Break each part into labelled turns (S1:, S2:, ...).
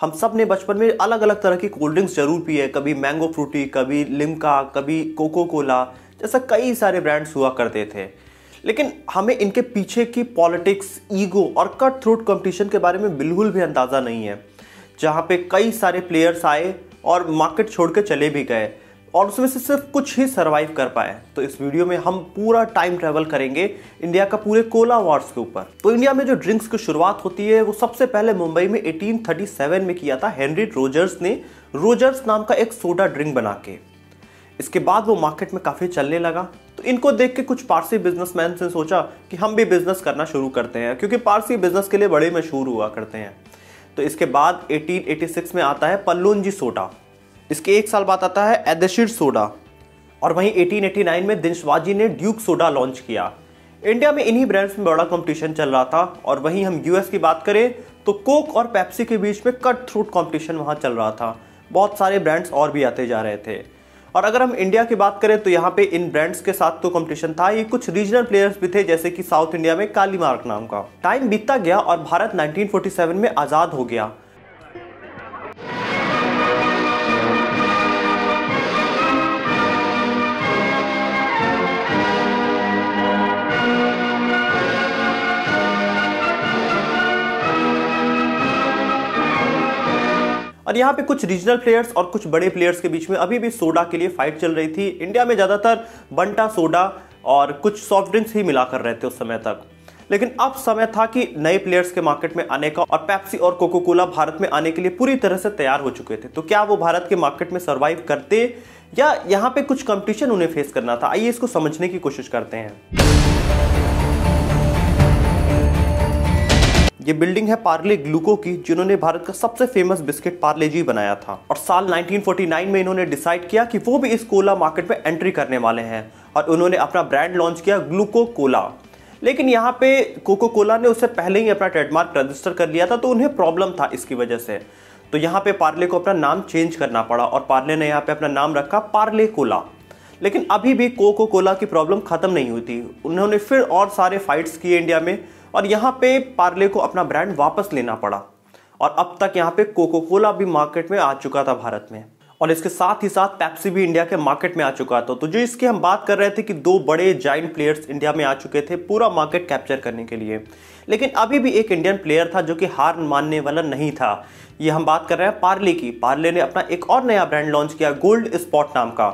S1: हम सब ने बचपन में अलग अलग तरह की कोल्ड ड्रिंक्स जरूर पी है कभी मैंगो फ्रूटी कभी लिमका कभी कोको कोला जैसा कई सारे ब्रांड्स हुआ करते थे लेकिन हमें इनके पीछे की पॉलिटिक्स ईगो और कट थ्रूट कॉम्पिटिशन के बारे में बिल्कुल भी अंदाज़ा नहीं है जहाँ पे कई सारे प्लेयर्स आए और मार्केट छोड़ के चले भी गए और उसमें से सिर्फ कुछ ही सर्वाइव कर पाए तो इस वीडियो में हम पूरा टाइम ट्रेवल करेंगे इंडिया का पूरे कोला वार्स के ऊपर तो इंडिया में जो ड्रिंक्स की शुरुआत होती है वो सबसे पहले मुंबई में 1837 में किया था हेनरी रोजर्स ने रोजर्स नाम का एक सोडा ड्रिंक बना के इसके बाद वो मार्केट में काफ़ी चलने लगा तो इनको देख के कुछ पारसी बिजनेसमैन ने सोचा कि हम भी बिजनेस करना शुरू करते हैं क्योंकि पारसी बिजनेस के लिए बड़े मशहूर हुआ करते हैं तो इसके बाद 1886 में आता है पल्लून जी सोडा इसके एक साल बाद आता है एदशिर सोडा और वहीं 1889 में दिनशवाजी ने ड्यूक सोडा लॉन्च किया इंडिया में इन्हीं ब्रांड्स में बड़ा कंपटीशन चल रहा था और वहीं हम यूएस की बात करें तो कोक और पैप्सी के बीच में कट थ्रूट कॉम्पिटिशन वहाँ चल रहा था बहुत सारे ब्रांड्स और भी आते जा रहे थे और अगर हम इंडिया की बात करें तो यहाँ पे इन ब्रांड्स के साथ तो कंपटीशन था ये कुछ रीजनल प्लेयर्स भी थे जैसे कि साउथ इंडिया में काली मार्क नाम का टाइम बीतता गया और भारत 1947 में आज़ाद हो गया और यहाँ पे कुछ रीजनल प्लेयर्स और कुछ बड़े प्लेयर्स के बीच में अभी भी सोडा के लिए फाइट चल रही थी इंडिया में ज़्यादातर बंटा सोडा और कुछ सॉफ्ट ड्रिंक्स ही मिला कर रहे थे उस समय तक लेकिन अब समय था कि नए प्लेयर्स के मार्केट में आने का और पैप्सी और कोको कोला भारत में आने के लिए पूरी तरह से तैयार हो चुके थे तो क्या वो भारत के मार्केट में सर्वाइव करते या यहाँ पे कुछ कंपटीशन उन्हें फेस करना था आइए इसको समझने की कोशिश करते हैं ये बिल्डिंग है पार्ले ग्लूको की जिन्होंने भारत का सबसे फेमस बिस्किट पार्ले जी बनाया था और साल 1949 में इन्होंने डिसाइड किया कि वो भी इस कोला मार्केट में एंट्री करने वाले हैं और उन्होंने अपना ब्रांड लॉन्च किया ग्लूको कोला लेकिन यहाँ पे कोको कोला ने उससे पहले ही अपना ट्रेडमार्क रजिस्टर कर लिया था तो उन्हें प्रॉब्लम था इसकी वजह से तो यहाँ पे पार्ले को अपना नाम चेंज करना पड़ा और पार्ले ने यहाँ पे अपना नाम रखा पार्ले कोला लेकिन अभी भी कोको कोला की प्रॉब्लम ख़त्म नहीं हुई थी उन्होंने फिर और सारे फाइट्स किए इंडिया में और यहाँ पे पार्ले को अपना ब्रांड वापस लेना पड़ा और अब तक यहाँ पे कोको कोला भी मार्केट में आ चुका था भारत में और इसके साथ ही साथ पैप्सी भी इंडिया के मार्केट में आ चुका था तो जो इसकी हम बात कर रहे थे कि दो बड़े जाइंट प्लेयर्स इंडिया में आ चुके थे पूरा मार्केट कैप्चर करने के लिए लेकिन अभी भी एक इंडियन प्लेयर था जो कि हार मानने वाला नहीं था ये हम बात कर रहे हैं पार्ले की पार्ले ने अपना एक और नया ब्रांड लॉन्च किया गोल्ड स्पॉट नाम का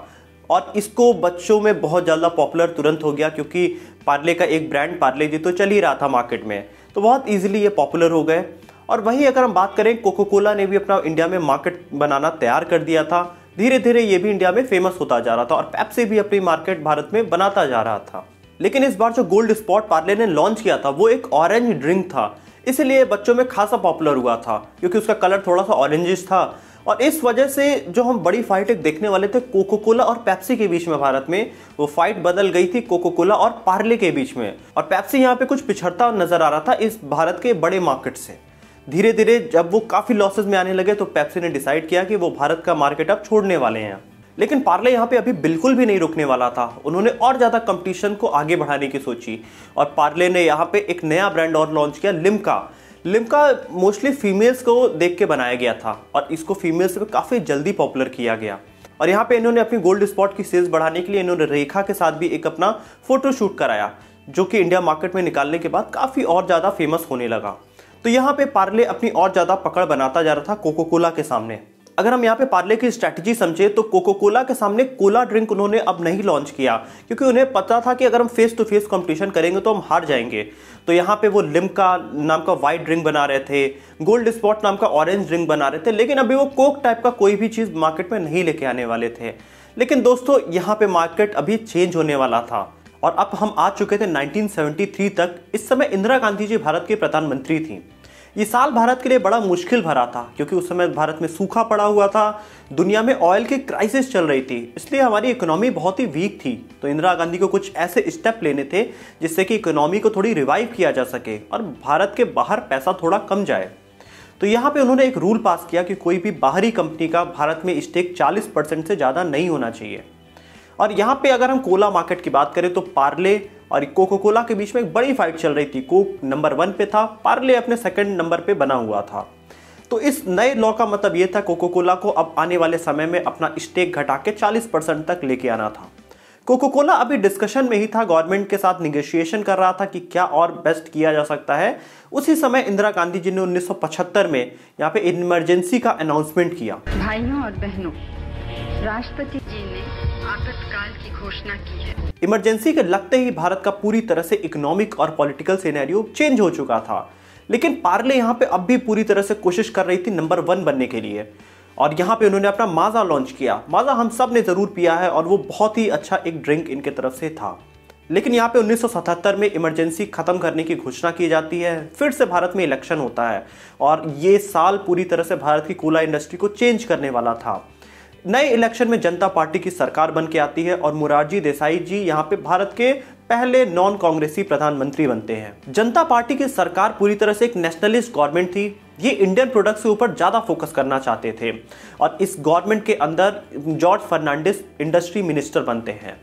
S1: और इसको बच्चों में बहुत ज़्यादा पॉपुलर तुरंत हो गया क्योंकि पार्ले का एक ब्रांड पार्ले जी तो चल ही रहा था मार्केट में तो बहुत ईजिली ये पॉपुलर हो गए और वहीं अगर हम बात करें कोको कोला ने भी अपना इंडिया में मार्केट बनाना तैयार कर दिया था धीरे धीरे ये भी इंडिया में फेमस होता जा रहा था और पेप्सी भी अपनी मार्केट भारत में बनाता जा रहा था लेकिन इस बार जो गोल्ड स्पॉट पार्ले ने लॉन्च किया था वो एक ऑरेंज ड्रिंक था इसलिए बच्चों में खासा पॉपुलर हुआ था क्योंकि उसका कलर थोड़ा सा ऑरेंजिश था और इस वजह से जो हम बड़ी फाइट देखने वाले थे कोको कोला और पैप्सी के बीच में भारत में वो फाइट बदल गई थी कोको कोला और पार्ले के बीच में और पैप्सी यहाँ पे कुछ पिछड़ता नजर आ रहा था इस भारत के बड़े मार्केट से धीरे धीरे जब वो काफ़ी लॉसेज में आने लगे तो पैप्सी ने डिसाइड किया कि वो भारत का मार्केट अब छोड़ने वाले हैं लेकिन पार्ले यहाँ पे अभी बिल्कुल भी नहीं रुकने वाला था उन्होंने और ज़्यादा कंपटीशन को आगे बढ़ाने की सोची और पार्ले ने यहाँ पे एक नया ब्रांड और लॉन्च किया लिमका लिम्का मोस्टली फीमेल्स को देख के बनाया गया था और इसको फीमेल्स को काफ़ी जल्दी पॉपुलर किया गया और यहाँ पे इन्होंने अपनी गोल्ड स्पॉट की सेल्स बढ़ाने के लिए इन्होंने रेखा के साथ भी एक अपना फोटोशूट कराया जो कि इंडिया मार्केट में निकालने के बाद काफ़ी और ज़्यादा फेमस होने लगा तो यहाँ पे पार्ले अपनी और ज़्यादा पकड़ बनाता जा रहा था कोको कोला के सामने अगर हम यहाँ पे पार्ले की स्ट्रैटेजी समझे तो कोको कोला के सामने कोला ड्रिंक उन्होंने अब नहीं लॉन्च किया क्योंकि उन्हें पता था कि अगर हम फेस टू फेस कंपटीशन करेंगे तो हम हार जाएंगे तो यहाँ पे वो लिमका नाम का वाइट ड्रिंक बना रहे थे गोल्ड स्पॉट नाम का ऑरेंज ड्रिंक बना रहे थे लेकिन अभी वो कोक टाइप का कोई भी चीज़ मार्केट में नहीं लेके आने वाले थे लेकिन दोस्तों यहाँ पे मार्केट अभी चेंज होने वाला था और अब हम आ चुके थे 1973 तक इस समय इंदिरा गांधी जी भारत की प्रधानमंत्री थी ये साल भारत के लिए बड़ा मुश्किल भरा था क्योंकि उस समय भारत में सूखा पड़ा हुआ था दुनिया में ऑयल की क्राइसिस चल रही थी इसलिए हमारी इकोनॉमी बहुत ही वीक थी तो इंदिरा गांधी को कुछ ऐसे स्टेप लेने थे जिससे कि इकोनॉमी को थोड़ी रिवाइव किया जा सके और भारत के बाहर पैसा थोड़ा कम जाए तो यहाँ पे उन्होंने एक रूल पास किया कि कोई भी बाहरी कंपनी का भारत में स्टेक 40 परसेंट से ज़्यादा नहीं होना चाहिए और यहाँ पे अगर हम कोला मार्केट की बात करें तो पार्ले और कोको कोला के बीच में एक बड़ी फाइट चल रही थी कोक नंबर वन पे था पार्ले अपने सेकंड नंबर पे बना हुआ था तो इस नए लॉ का मतलब ये था कोको कोला को अब आने वाले समय में अपना स्टेक घटा के चालीस परसेंट तक लेके आना था कोको कोला अभी डिस्कशन में ही था गवर्नमेंट के साथ निगोशिएशन कर रहा था कि क्या और बेस्ट किया जा सकता है उसी समय इंदिरा गांधी जी ने 1975 में यहाँ पे इमरजेंसी का अनाउंसमेंट किया भाइयों और बहनों राष्ट्रपति जी ने आपातकाल की घोषणा की है इमरजेंसी के लगते ही भारत का पूरी तरह से इकोनॉमिक और पॉलिटिकल सिनेरियो चेंज हो चुका था लेकिन पार्ले यहाँ पे अब भी पूरी तरह से कोशिश कर रही थी नंबर वन बनने के लिए और यहाँ पे उन्होंने अपना माज़ा लॉन्च किया माज़ा हम सब ने ज़रूर पिया है और वो बहुत ही अच्छा एक ड्रिंक इनके तरफ से था लेकिन यहाँ पे 1977 में इमरजेंसी खत्म करने की घोषणा की जाती है फिर से भारत में इलेक्शन होता है और ये साल पूरी तरह से भारत की कोला इंडस्ट्री को चेंज करने वाला था नए इलेक्शन में जनता पार्टी की सरकार बन के आती है और मुरारजी देसाई जी यहाँ पे भारत के पहले नॉन कांग्रेसी प्रधानमंत्री बनते हैं जनता पार्टी की सरकार पूरी तरह से एक नेशनलिस्ट गवर्नमेंट थी ये इंडियन प्रोडक्ट्स के ऊपर ज़्यादा फोकस करना चाहते थे और इस गवर्नमेंट के अंदर जॉर्ज फर्नांडिस इंडस्ट्री मिनिस्टर बनते हैं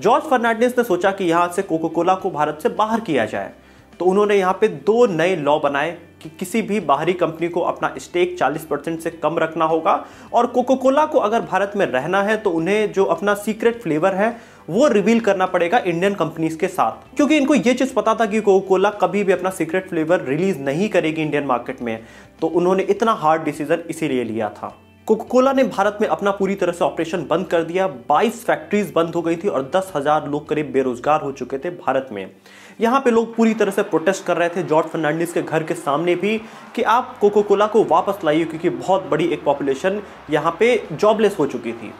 S1: जॉर्ज फर्नांडिस ने सोचा कि यहाँ से कोको कोला को भारत से बाहर किया जाए तो उन्होंने यहाँ पे दो नए लॉ बनाए कि किसी भी बाहरी कंपनी को अपना स्टेक 40 परसेंट से कम रखना होगा और कोको कोला को अगर भारत में रहना है तो उन्हें जो अपना सीक्रेट फ्लेवर है वो रिवील करना पड़ेगा इंडियन कंपनीज के साथ क्योंकि इनको ये चीज़ पता था कि कोको कोला कभी भी अपना सीक्रेट फ्लेवर रिलीज नहीं करेगी इंडियन मार्केट में तो उन्होंने इतना हार्ड डिसीजन इसीलिए लिया था कोको कोला ने भारत में अपना पूरी तरह से ऑपरेशन बंद कर दिया 22 फैक्ट्रीज बंद हो गई थी और दस हजार लोग करीब बेरोजगार हो चुके थे भारत में यहाँ पे लोग पूरी तरह से प्रोटेस्ट कर रहे थे जॉर्ज फर्नांडिस के घर के सामने भी कि आप कोको कोला को वापस लाइए क्योंकि बहुत बड़ी एक पॉपुलेशन यहाँ पे जॉबलेस हो चुकी थी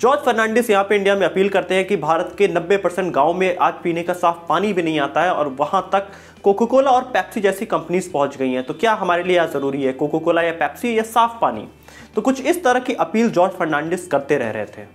S1: जॉर्ज फर्नांडिस यहाँ पे इंडिया में अपील करते हैं कि भारत के 90 परसेंट गाँव में आज पीने का साफ पानी भी नहीं आता है और वहाँ तक कोको कोला और पैप्सी जैसी कंपनीज पहुँच गई हैं तो क्या हमारे लिए आज ज़रूरी है कोको कोला या पैप्सी या साफ पानी तो कुछ इस तरह की अपील जॉर्ज फर्नांडिस करते रह रहे थे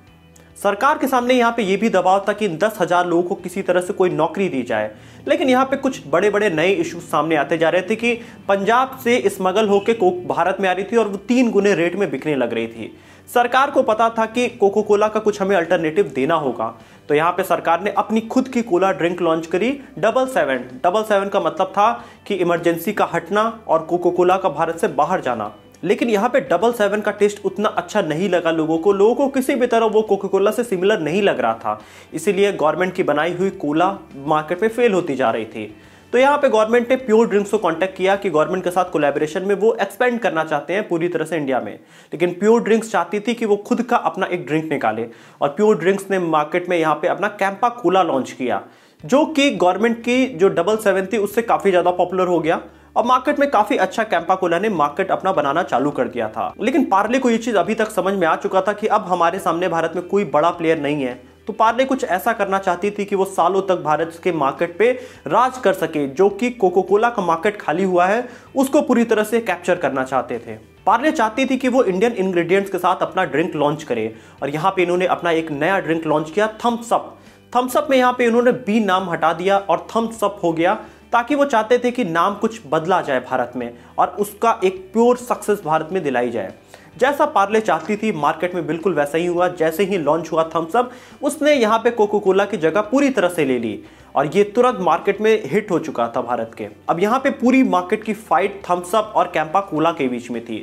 S1: सरकार के सामने यहाँ पे ये भी दबाव था कि इन दस हज़ार लोगों को किसी तरह से कोई नौकरी दी जाए लेकिन यहाँ पे कुछ बड़े बड़े नए इश्यूज सामने आते जा रहे थे कि पंजाब से स्मगल होकर कोक भारत में आ रही थी और वो तीन गुने रेट में बिकने लग रही थी सरकार को पता था कि कोको कोला का कुछ हमें अल्टरनेटिव देना होगा तो यहाँ पे सरकार ने अपनी खुद की कोला ड्रिंक लॉन्च करी डबल सेवन डबल सेवन का मतलब था कि इमरजेंसी का हटना और कोको कोला का भारत से बाहर जाना लेकिन यहाँ पे डबल सेवन का टेस्ट उतना अच्छा नहीं लगा लोगों को लोगों को किसी भी तरह वो कोका कोला से सिमिलर नहीं लग रहा था इसीलिए गवर्नमेंट की बनाई हुई कोला मार्केट में फेल होती जा रही थी तो यहाँ पे गवर्नमेंट ने प्योर ड्रिंक्स को कांटेक्ट किया कि गवर्नमेंट के साथ कोलेबोरेशन में वो एक्सपेंड करना चाहते हैं पूरी तरह से इंडिया में लेकिन प्योर ड्रिंक्स चाहती थी कि वो खुद का अपना एक ड्रिंक निकाले और प्योर ड्रिंक्स ने मार्केट में यहाँ पे अपना कैंपा कोला लॉन्च किया जो कि गवर्नमेंट की जो डबल सेवन थी उससे काफ़ी ज़्यादा पॉपुलर हो गया और मार्केट में काफी अच्छा कैंपा कोला ने मार्केट अपना बनाना चालू कर दिया था लेकिन पार्ले को ये चीज अभी तक समझ में आ चुका था कि अब हमारे सामने भारत में कोई बड़ा प्लेयर नहीं है तो पार्ले कुछ ऐसा करना चाहती थी कि वो सालों तक भारत के मार्केट पे राज कर सके जो कि कोको कोला का मार्केट खाली हुआ है उसको पूरी तरह से कैप्चर करना चाहते थे पार्ले चाहती थी कि वो इंडियन इंग्रेडिएंट्स के साथ अपना ड्रिंक लॉन्च करे और यहाँ पे इन्होंने अपना एक नया ड्रिंक लॉन्च किया थम्सअप थम्सअप में यहाँ पे इन्होंने बी नाम हटा दिया और थम्सअप हो गया ताकि वो चाहते थे कि नाम कुछ बदला जाए भारत में और उसका एक प्योर सक्सेस भारत में दिलाई जाए जैसा पार्ले चाहती थी मार्केट में बिल्कुल वैसा ही हुआ जैसे ही लॉन्च हुआ थम्सअप उसने यहाँ पे कोको कोला की जगह पूरी तरह से ले ली और ये तुरंत मार्केट में हिट हो चुका था भारत के अब यहाँ पे पूरी मार्केट की फाइट थम्सअप और कैंपा कोला के बीच में थी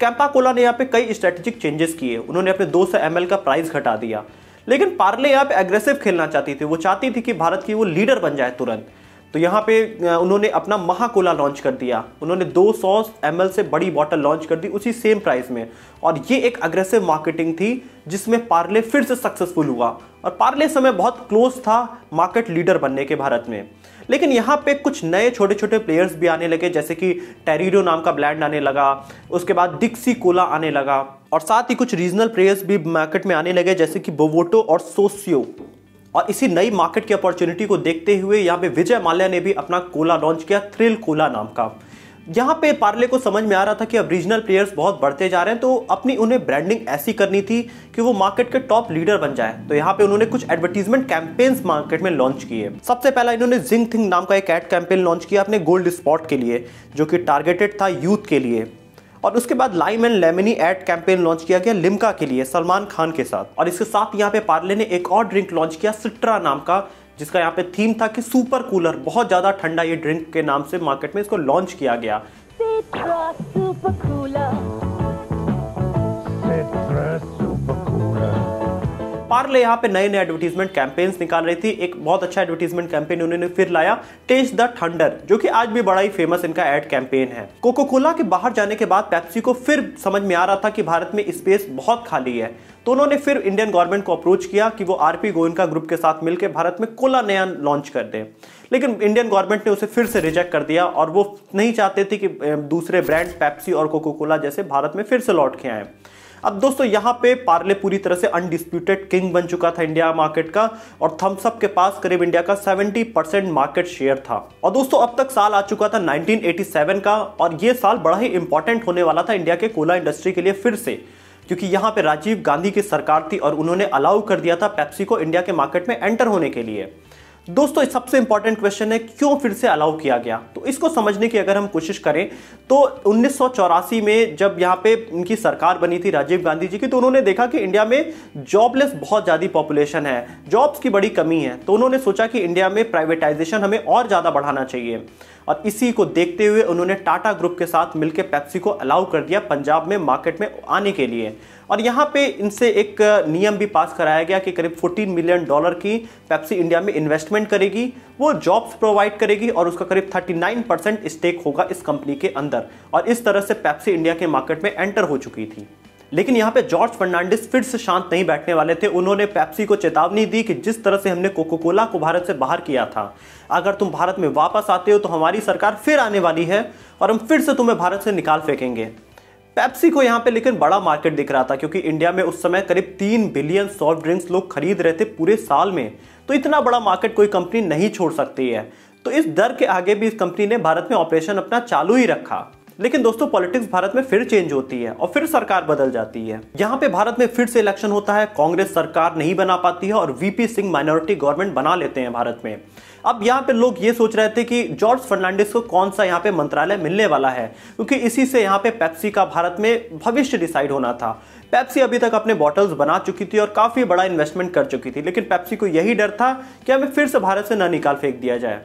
S1: कैंपा कोला ने यहाँ पे कई स्ट्रेटेजिक चेंजेस किए उन्होंने अपने 200 सौ का प्राइस घटा दिया लेकिन पार्ले यहाँ पे एग्रेसिव खेलना चाहती थी वो चाहती थी कि भारत की वो लीडर बन जाए तुरंत तो यहाँ पे उन्होंने अपना महाकोला लॉन्च कर दिया उन्होंने 200 सौ से बड़ी बॉटल लॉन्च कर दी उसी सेम प्राइस में और ये एक अग्रेसिव मार्केटिंग थी जिसमें पार्ले फिर से सक्सेसफुल हुआ और पार्ले समय बहुत क्लोज था मार्केट लीडर बनने के भारत में लेकिन यहाँ पे कुछ नए छोटे छोटे प्लेयर्स भी आने लगे जैसे कि टेरिडो नाम का ब्रांड आने लगा उसके बाद दिक्सी कोला आने लगा और साथ ही कुछ रीजनल प्लेयर्स भी मार्केट में आने लगे जैसे कि बोवोटो और सोसियो और इसी नई मार्केट की अपॉर्चुनिटी को देखते हुए यहाँ पे विजय माल्या ने भी अपना कोला लॉन्च किया थ्रिल कोला नाम का यहाँ पे पार्ले को समझ में आ रहा था कि अब रीजनल प्लेयर्स बहुत बढ़ते जा रहे हैं तो अपनी उन्हें ब्रांडिंग ऐसी करनी थी कि वो मार्केट के टॉप लीडर बन जाए तो यहाँ पे उन्होंने कुछ एडवर्टीजमेंट कैंपेन्स मार्केट में लॉन्च किए सबसे पहला इन्होंने जिंग थिंग नाम का एक एड कैंपेन लॉन्च किया अपने गोल्ड स्पॉट के लिए जो कि टारगेटेड था यूथ के लिए और उसके बाद lime and lemony ad campaign launch किया गया लिमका के लिए सलमान खान के साथ और इसके साथ यहाँ पे पार्ले ने एक और ड्रिंक लॉन्च किया सिट्रा नाम का जिसका यहाँ पे थीम था कि सुपर कूलर बहुत ज़्यादा ठंडा ये ड्रिंक के नाम से मार्केट में इसको लॉन्च किया गया सुपर कूलर पार्ले यहाँ पे नए नए एडवर्टीजमेंट कैंपेन्स निकाल रही थी एक बहुत अच्छा एडवर्टीजमेंट कैंपेन उन्होंने फिर लाया टेस्ट द थंडर जो कि आज भी बड़ा ही फेमस इनका एड कैंपेन है कोको कोला के बाहर जाने के बाद पैप्सी को फिर समझ में आ रहा था कि भारत में स्पेस बहुत खाली है तो उन्होंने फिर इंडियन गवर्नमेंट को अप्रोच किया कि वो आरपी गोयनका ग्रुप के साथ मिलकर भारत में कोला नया लॉन्च कर दें लेकिन इंडियन गवर्नमेंट ने उसे फिर से रिजेक्ट कर दिया और वो नहीं चाहते थे कि दूसरे ब्रांड पैप्सी और कोको कोला जैसे भारत में फिर से लौट के आए अब दोस्तों यहां पे पार्ले पूरी तरह से अनडिस्प्यूटेड किंग बन चुका था इंडिया मार्केट का और थम्सअप के पास करीब इंडिया का 70 परसेंट मार्केट शेयर था और दोस्तों अब तक साल आ चुका था 1987 का और ये साल बड़ा ही इंपॉर्टेंट होने वाला था इंडिया के कोला इंडस्ट्री के लिए फिर से क्योंकि यहाँ पे राजीव गांधी की सरकार थी और उन्होंने अलाउ कर दिया था पेप्सी को इंडिया के मार्केट में एंटर होने के लिए दोस्तों सबसे इंपॉर्टेंट क्वेश्चन है क्यों फिर से अलाउ किया गया तो इसको समझने की अगर हम कोशिश करें तो उन्नीस में जब यहाँ पे उनकी सरकार बनी थी राजीव गांधी जी की तो उन्होंने देखा कि इंडिया में जॉबलेस बहुत ज़्यादा पॉपुलेशन है जॉब्स की बड़ी कमी है तो उन्होंने सोचा कि इंडिया में प्राइवेटाइजेशन हमें और ज़्यादा बढ़ाना चाहिए और इसी को देखते हुए उन्होंने टाटा ग्रुप के साथ मिलकर पैप्सी को अलाउ कर दिया पंजाब में मार्केट में आने के लिए और यहाँ पे इनसे एक नियम भी पास कराया गया कि करीब 14 मिलियन डॉलर की पेप्सी इंडिया में इन्वेस्टमेंट करेगी वो जॉब्स प्रोवाइड करेगी और उसका करीब 39 परसेंट स्टेक होगा इस कंपनी के अंदर और इस तरह से पैप्सी इंडिया के मार्केट में एंटर हो चुकी थी लेकिन यहाँ पे जॉर्ज फर्नांडिस फिर से शांत नहीं बैठने वाले थे उन्होंने पैप्सी को चेतावनी दी कि जिस तरह से हमने कोको कोला को भारत से बाहर किया था अगर तुम भारत में वापस आते हो तो हमारी सरकार फिर आने वाली है और हम फिर से तुम्हें भारत से निकाल फेंकेंगे पेप्सी को यहाँ पे लेकिन बड़ा मार्केट दिख रहा था क्योंकि इंडिया में उस समय करीब तीन बिलियन सॉफ्ट ड्रिंक्स लोग खरीद रहे थे पूरे साल में तो इतना बड़ा मार्केट कोई कंपनी नहीं छोड़ सकती है तो इस डर के आगे भी इस कंपनी ने भारत में ऑपरेशन अपना चालू ही रखा लेकिन दोस्तों पॉलिटिक्स भारत में फिर चेंज होती है और फिर सरकार बदल जाती है यहाँ पे भारत में फिर से इलेक्शन होता है कांग्रेस सरकार नहीं बना पाती है और वीपी सिंह माइनॉरिटी गवर्नमेंट बना लेते हैं भारत में अब यहाँ पे लोग ये सोच रहे थे कि जॉर्ज फर्नांडिस को कौन सा यहाँ पे मंत्रालय मिलने वाला है क्योंकि इसी से यहाँ पे पेप्सी का भारत में भविष्य डिसाइड होना था पेप्सी अभी तक अपने बॉटल्स बना चुकी थी और काफ़ी बड़ा इन्वेस्टमेंट कर चुकी थी लेकिन पेप्सी को यही डर था कि हमें फिर से भारत से ना निकाल फेंक दिया जाए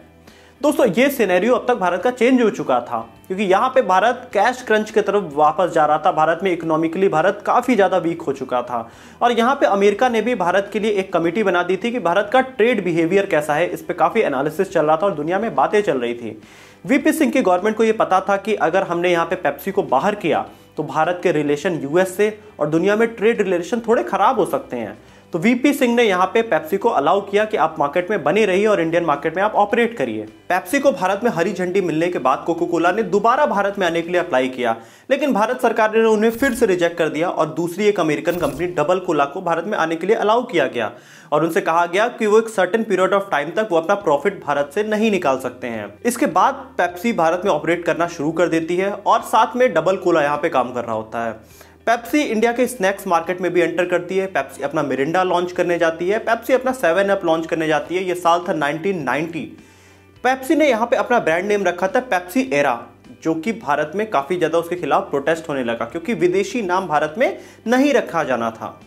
S1: दोस्तों ये सिनेरियो अब तक भारत का चेंज हो चुका था क्योंकि यहाँ पे भारत कैश क्रंच की तरफ वापस जा रहा था भारत में इकोनॉमिकली भारत काफ़ी ज़्यादा वीक हो चुका था और यहाँ पे अमेरिका ने भी भारत के लिए एक कमेटी बना दी थी कि भारत का ट्रेड बिहेवियर कैसा है इस पर काफ़ी एनालिसिस चल रहा था और दुनिया में बातें चल रही थी वीपी सिंह की गवर्नमेंट को ये पता था कि अगर हमने यहाँ पे पेप्सी को बाहर किया तो भारत के रिलेशन यूएस से और दुनिया में ट्रेड रिलेशन थोड़े खराब हो सकते हैं तो वीपी सिंह ने यहाँ पे पेप्सी को अलाउ किया कि आप मार्केट में बने रहिए और इंडियन मार्केट में आप ऑपरेट करिए पेप्सी को भारत में हरी झंडी मिलने के बाद कोको कोला ने दोबारा भारत में आने के लिए अप्लाई किया लेकिन भारत सरकार ने उन्हें फिर से रिजेक्ट कर दिया और दूसरी एक अमेरिकन कंपनी डबल कोला को भारत में आने के लिए अलाउ किया गया और उनसे कहा गया कि वो एक सर्टन पीरियड ऑफ टाइम तक वो अपना प्रॉफिट भारत से नहीं निकाल सकते हैं इसके बाद पैप्सी भारत में ऑपरेट करना शुरू कर देती है और साथ में डबल कोला यहाँ पे काम कर रहा होता है पेप्सी इंडिया के स्नैक्स मार्केट में भी एंटर करती है पेप्सी अपना मिरिंडा लॉन्च करने जाती है पेप्सी अपना सेवन अप लॉन्च करने जाती है ये साल था 1990 पेप्सी ने यहाँ पे अपना ब्रांड नेम रखा था पेप्सी एरा जो कि भारत में काफ़ी ज़्यादा उसके खिलाफ प्रोटेस्ट होने लगा क्योंकि विदेशी नाम भारत में नहीं रखा जाना था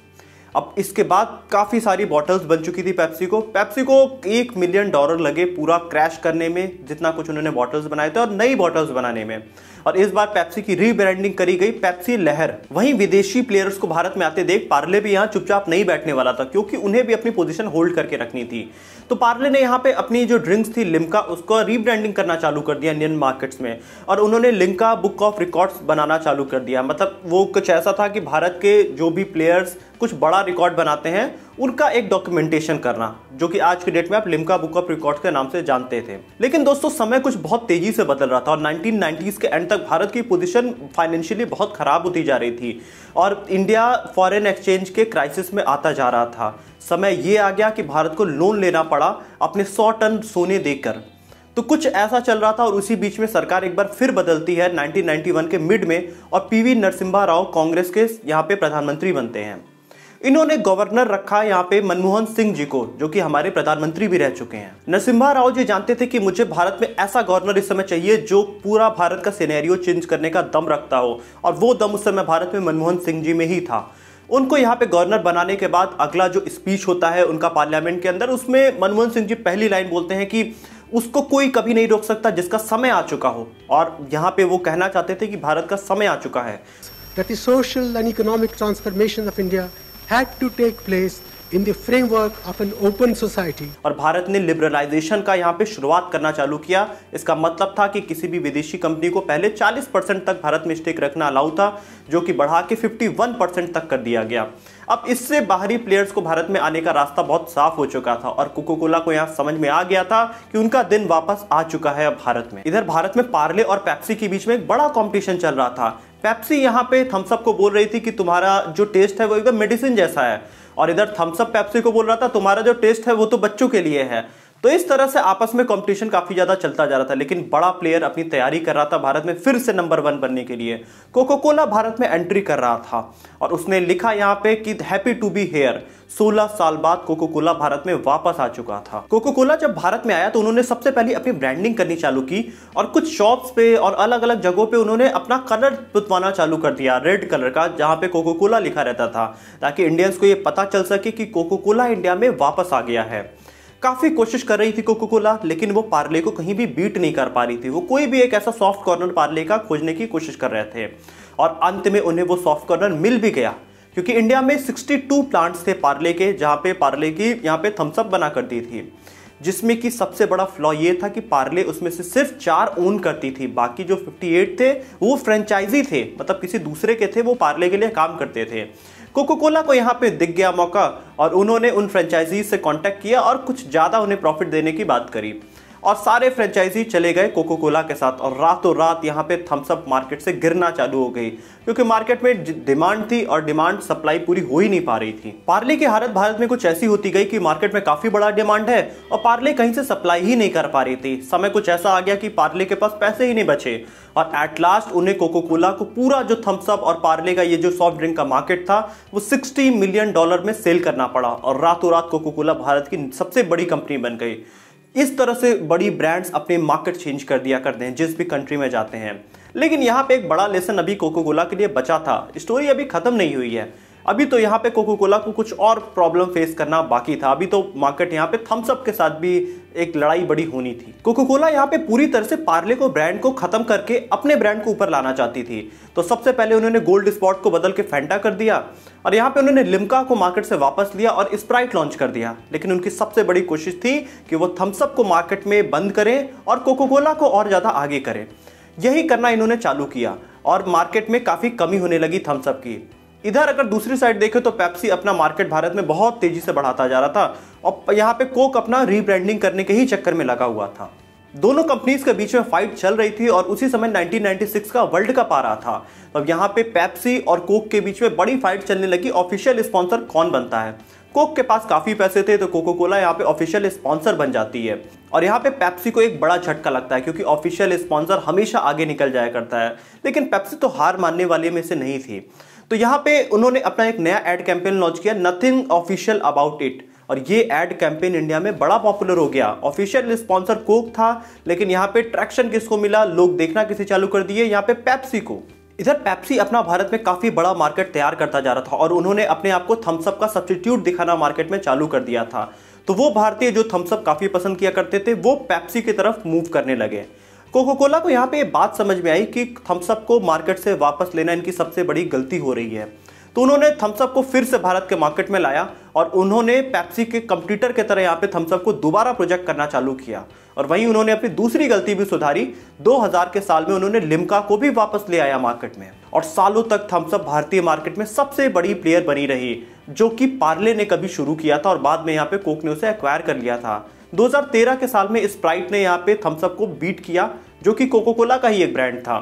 S1: अब इसके बाद काफ़ी सारी बॉटल्स बन चुकी थी पेप्सी को पेप्सी को एक मिलियन डॉलर लगे पूरा क्रैश करने में जितना कुछ उन्होंने बॉटल्स बनाए थे और नई बॉटल्स बनाने में और इस बार पेप्सी की रीब्रांडिंग करी गई पैप्सी लहर वहीं विदेशी प्लेयर्स को भारत में आते देख पार्ले भी यहाँ चुपचाप नहीं बैठने वाला था क्योंकि उन्हें भी अपनी पोजीशन होल्ड करके रखनी थी तो पार्ले ने यहाँ पे अपनी जो ड्रिंक्स थी लिमका उसको रीब्रांडिंग करना चालू कर दिया इंडियन मार्केट्स में और उन्होंने लिमका बुक ऑफ रिकॉर्ड्स बनाना चालू कर दिया मतलब वो कुछ ऐसा था कि भारत के जो भी प्लेयर्स कुछ बड़ा रिकॉर्ड बनाते हैं उनका एक डॉक्यूमेंटेशन करना जो कि आज के डेट में आप लिमका बुक ऑफ रिकॉर्ड्स के नाम से जानते थे लेकिन दोस्तों समय कुछ बहुत तेजी से बदल रहा था और नाइनटीन के एंड तक भारत की पोजिशन फाइनेंशियली बहुत खराब होती जा रही थी और इंडिया फॉरेन एक्सचेंज के क्राइसिस में आता जा रहा था समय ये आ गया कि भारत को लोन लेना पड़ा अपने सौ टन सोने देकर तो कुछ ऐसा चल रहा था और उसी बीच में सरकार एक बार फिर बदलती है 1991 के मिड में और पीवी नरसिम्हा राव कांग्रेस के यहाँ पे प्रधानमंत्री बनते हैं इन्होंने गवर्नर रखा यहाँ पे मनमोहन सिंह जी को जो कि हमारे प्रधानमंत्री भी रह चुके हैं नरसिम्हा राव जी जानते थे कि मुझे भारत में ऐसा गवर्नर इस समय चाहिए जो पूरा भारत का सिनेरियो चेंज करने का दम रखता हो और वो दम उस समय भारत में मनमोहन सिंह जी में ही था उनको यहाँ पे गवर्नर बनाने के बाद अगला जो स्पीच होता है उनका पार्लियामेंट के अंदर उसमें मनमोहन सिंह जी पहली लाइन बोलते हैं कि उसको कोई कभी नहीं रोक सकता जिसका समय आ चुका हो और यहाँ पे वो कहना चाहते थे कि भारत का समय आ चुका है that the social and economic transformation of India had to take place in the framework of an open society और भारत ने लिबरलाइजेशन का यहाँ पे शुरुआत करना चालू किया इसका मतलब था कि किसी भी विदेशी कंपनी को पहले 40 परसेंट तक भारत में स्टेक रखना अलाउ था जो कि बढ़ा के 51 परसेंट तक कर दिया गया अब इससे बाहरी प्लेयर्स को भारत में आने का रास्ता बहुत साफ हो चुका था और कोको कोला को यहाँ समझ में आ गया था कि उनका दिन वापस आ चुका है अब भारत में इधर भारत में पार्ले और पैप्सी के बीच में एक बड़ा कॉम्पिटिशन चल रहा था पैप्सी यहाँ पे थम्सअप को बोल रही थी कि तुम्हारा जो टेस्ट है वो एकदम मेडिसिन जैसा है और इधर थम्सअप पैप्सी को बोल रहा था तुम्हारा जो टेस्ट है वो तो बच्चों के लिए है तो इस तरह से आपस में कंपटीशन काफ़ी ज़्यादा चलता जा रहा था लेकिन बड़ा प्लेयर अपनी तैयारी कर रहा था भारत में फिर से नंबर वन बनने के लिए कोको कोला भारत में एंट्री कर रहा था और उसने लिखा यहाँ पे कि हैप्पी टू बी हेयर 16 साल बाद कोको कोला भारत में वापस आ चुका था कोको कोला जब भारत में आया तो उन्होंने सबसे पहले अपनी ब्रांडिंग करनी चालू की और कुछ शॉप्स पे और अलग अलग जगहों पे उन्होंने अपना कलर पुतवाना चालू कर दिया रेड कलर का जहाँ पे कोको कोला लिखा रहता था ताकि इंडियंस को ये पता चल सके कि कोको कोला इंडिया में वापस आ गया है काफ़ी कोशिश कर रही थी कोको कोला लेकिन वो पार्ले को कहीं भी बीट नहीं कर पा रही थी वो कोई भी एक ऐसा सॉफ्ट कॉर्नर पार्ले का खोजने की कोशिश कर रहे थे और अंत में उन्हें वो सॉफ्ट कॉर्नर मिल भी गया क्योंकि इंडिया में 62 प्लांट्स थे पार्ले के जहाँ पे पार्ले की यहाँ पे थम्सअप बना करती थी जिसमें कि सबसे बड़ा फ्लॉ ये था कि पार्ले उसमें से सिर्फ चार ओन करती थी बाकी जो 58 थे वो फ्रेंचाइजी थे मतलब किसी दूसरे के थे वो पार्ले के लिए काम करते थे कोको कोला को यहाँ पे दिख गया मौका और उन्होंने उन फ्रेंचाइजीज से कॉन्टैक्ट किया और कुछ ज़्यादा उन्हें प्रॉफिट देने की बात करी और सारे फ्रेंचाइजी चले गए कोको कोला के साथ और रातों रात यहाँ पे थम्सअप मार्केट से गिरना चालू हो गई क्योंकि मार्केट में डिमांड थी और डिमांड सप्लाई पूरी हो ही नहीं पा रही थी पार्ले की हालत भारत में कुछ ऐसी होती गई कि मार्केट में काफी बड़ा डिमांड है और पार्ले कहीं से सप्लाई ही नहीं कर पा रही थी समय कुछ ऐसा आ गया कि पार्ले के पास पैसे ही नहीं बचे और एट लास्ट उन्हें कोको कोला को पूरा जो थम्सअप और पार्ले का ये जो सॉफ्ट ड्रिंक का मार्केट था वो सिक्सटी मिलियन डॉलर में सेल करना पड़ा और रातों रात कोको कोला भारत की सबसे बड़ी कंपनी बन गई इस तरह से बड़ी ब्रांड्स अपने मार्केट चेंज कर दिया करते हैं जिस भी कंट्री में जाते हैं लेकिन यहाँ पे एक बड़ा लेसन अभी कोको गोला के लिए बचा था स्टोरी अभी खत्म नहीं हुई है अभी तो यहाँ पे कोको कोला को कुछ और प्रॉब्लम फेस करना बाकी था अभी तो मार्केट यहाँ पे थम्सअप के साथ भी एक लड़ाई बड़ी होनी थी कोको कोला यहाँ पे पूरी तरह से पार्ले को ब्रांड को खत्म करके अपने ब्रांड को ऊपर लाना चाहती थी तो सबसे पहले उन्होंने गोल्ड स्पॉट को बदल के फेंटा कर दिया और यहाँ पे उन्होंने लिमका को मार्केट से वापस लिया और स्प्राइट लॉन्च कर दिया लेकिन उनकी सबसे बड़ी कोशिश थी कि वो थम्सअप को मार्केट में बंद करें और कोको कोला को और ज़्यादा आगे करें यही करना इन्होंने चालू किया और मार्केट में काफ़ी कमी होने लगी थम्सअप की इधर अगर दूसरी साइड देखें तो पेप्सी अपना मार्केट भारत में बहुत तेजी से बढ़ाता जा रहा था और यहाँ पे कोक अपना रीब्रांडिंग करने के ही चक्कर में लगा हुआ था दोनों कंपनीज के बीच में फाइट चल रही थी और उसी समय 1996 का वर्ल्ड कप आ रहा था तो अब यहाँ पे पेप्सी और कोक के बीच में बड़ी फाइट चलने लगी ऑफिशियल स्पॉन्सर कौन बनता है कोक के पास काफी पैसे थे तो कोको कोला यहाँ पे ऑफिशियल स्पॉन्सर बन जाती है और यहाँ पे पेप्सी को एक बड़ा झटका लगता है क्योंकि ऑफिशियल स्पॉन्सर हमेशा आगे निकल जाया करता है लेकिन पेप्सी तो हार मानने वाले में से नहीं थी तो यहाँ पे उन्होंने अपना एक नया एड कैंपेन लॉन्च किया नथिंग ऑफिशियल अबाउट इट और ये एड कैंपेन इंडिया में बड़ा पॉपुलर हो गया ऑफिशियल स्पॉन्सर कोक था लेकिन यहाँ पे ट्रैक्शन किसको मिला लोग देखना किसे चालू कर दिए यहाँ पे पैप्सी को इधर पैप्सी अपना भारत में काफ़ी बड़ा मार्केट तैयार करता जा रहा था और उन्होंने अपने आप को थम्सअप का सब्सिट्यूट दिखाना मार्केट में चालू कर दिया था तो वो भारतीय जो थम्सअप काफ़ी पसंद किया करते थे वो पैप्सी की तरफ मूव करने लगे कोको कोला को यहाँ पे बात समझ में आई कि थम्सअप को मार्केट से वापस लेना इनकी सबसे बड़ी गलती हो रही है तो उन्होंने थम्सअप को फिर से भारत के मार्केट में लाया और उन्होंने पैप्सी के कंप्यूटर के तरह यहाँ पे थम्सअप को दोबारा प्रोजेक्ट करना चालू किया और वहीं उन्होंने अपनी दूसरी गलती भी सुधारी 2000 के साल में उन्होंने लिमका को भी वापस ले आया मार्केट में और सालों तक थम्सअप भारतीय मार्केट में सबसे बड़ी प्लेयर बनी रही जो कि पार्ले ने कभी शुरू किया था और बाद में यहाँ पे कोक ने उसे एक्वायर कर लिया था 2013 के साल में स्प्राइट ने यहाँ पे थम्सअप को बीट किया जो कि कोको कोला का ही एक ब्रांड था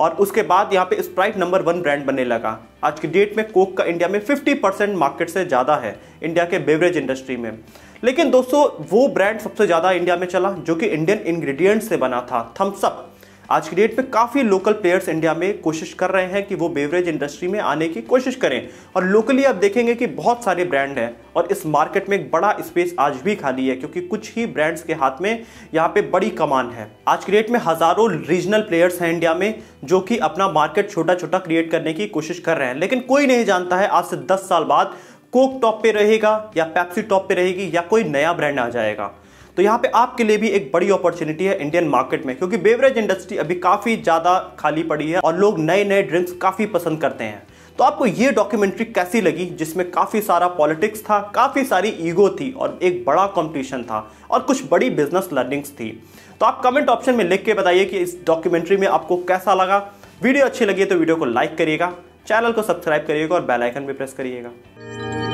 S1: और उसके बाद यहाँ पे स्प्राइट नंबर वन ब्रांड बनने लगा आज की डेट में कोक का इंडिया में 50 परसेंट मार्केट से ज़्यादा है इंडिया के बेवरेज इंडस्ट्री में लेकिन दोस्तों वो ब्रांड सबसे ज़्यादा इंडिया में चला जो कि इंडियन इंग्रेडिएंट से बना था थम्सअप आज की डेट पे काफ़ी लोकल प्लेयर्स इंडिया में कोशिश कर रहे हैं कि वो बेवरेज इंडस्ट्री में आने की कोशिश करें और लोकली आप देखेंगे कि बहुत सारे ब्रांड हैं और इस मार्केट में एक बड़ा स्पेस आज भी खाली है क्योंकि कुछ ही ब्रांड्स के हाथ में यहाँ पे बड़ी कमान है आज की डेट में हज़ारों रीजनल प्लेयर्स हैं इंडिया में जो कि अपना मार्केट छोटा छोटा क्रिएट करने की कोशिश कर रहे हैं लेकिन कोई नहीं जानता है आज से दस साल बाद कोक टॉप पर रहेगा या पैप्सी टॉप पर रहेगी या कोई नया ब्रांड आ जाएगा तो यहाँ पे आपके लिए भी एक बड़ी अपॉर्चुनिटी है इंडियन मार्केट में क्योंकि बेवरेज इंडस्ट्री अभी काफ़ी ज़्यादा खाली पड़ी है और लोग नए नए ड्रिंक्स काफ़ी पसंद करते हैं तो आपको ये डॉक्यूमेंट्री कैसी लगी जिसमें काफ़ी सारा पॉलिटिक्स था काफ़ी सारी ईगो थी और एक बड़ा कॉम्पिटिशन था और कुछ बड़ी बिजनेस लर्निंग्स थी तो आप कमेंट ऑप्शन में लिख के बताइए कि इस डॉक्यूमेंट्री में आपको कैसा लगा वीडियो अच्छी लगी तो वीडियो को लाइक करिएगा चैनल को सब्सक्राइब करिएगा और बेल आइकन भी प्रेस करिएगा